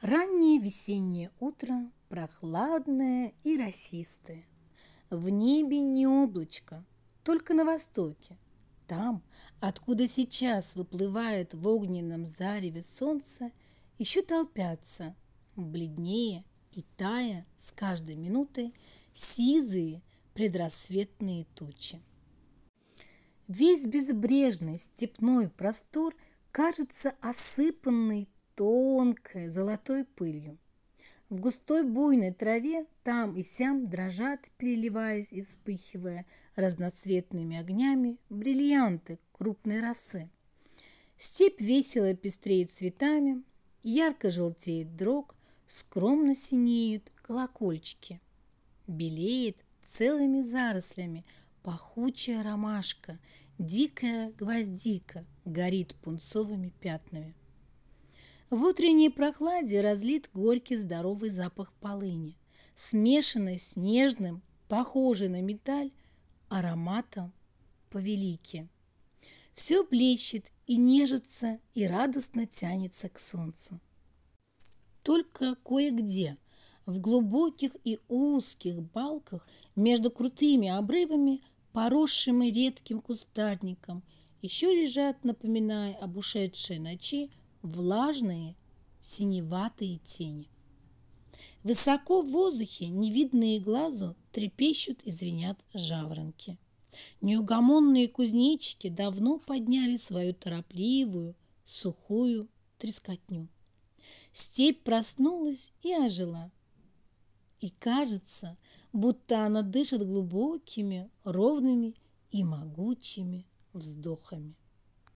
Раннее весеннее утро, прохладное и росистое. В небе не облачко, только на востоке. Там, откуда сейчас выплывает в огненном зареве солнце, еще толпятся, бледнее и тая с каждой минутой, сизые предрассветные тучи. Весь безбрежный степной простор кажется осыпанный тонкое, золотой пылью. В густой буйной траве там и сям дрожат, переливаясь и вспыхивая разноцветными огнями, бриллианты крупной росы. Степь весело пестреет цветами, ярко желтеет дрог, скромно синеют колокольчики. Белеет целыми зарослями пахучая ромашка, дикая гвоздика горит пунцовыми пятнами. В утренней прохладе разлит горький здоровый запах полыни, смешанный с нежным, похожий на металл, ароматом повелики. Все блещет и нежится, и радостно тянется к солнцу. Только кое-где – в глубоких и узких балках между крутыми обрывами, поросшими редким кустарником, еще лежат, напоминая об ушедшей ночи, влажные синеватые тени. Высоко в воздухе, невидные глазу, трепещут и звенят жаворонки. Неугомонные кузнечики давно подняли свою торопливую, сухую трескотню. Степь проснулась и ожила. И кажется, будто она дышит глубокими, ровными и могучими вздохами.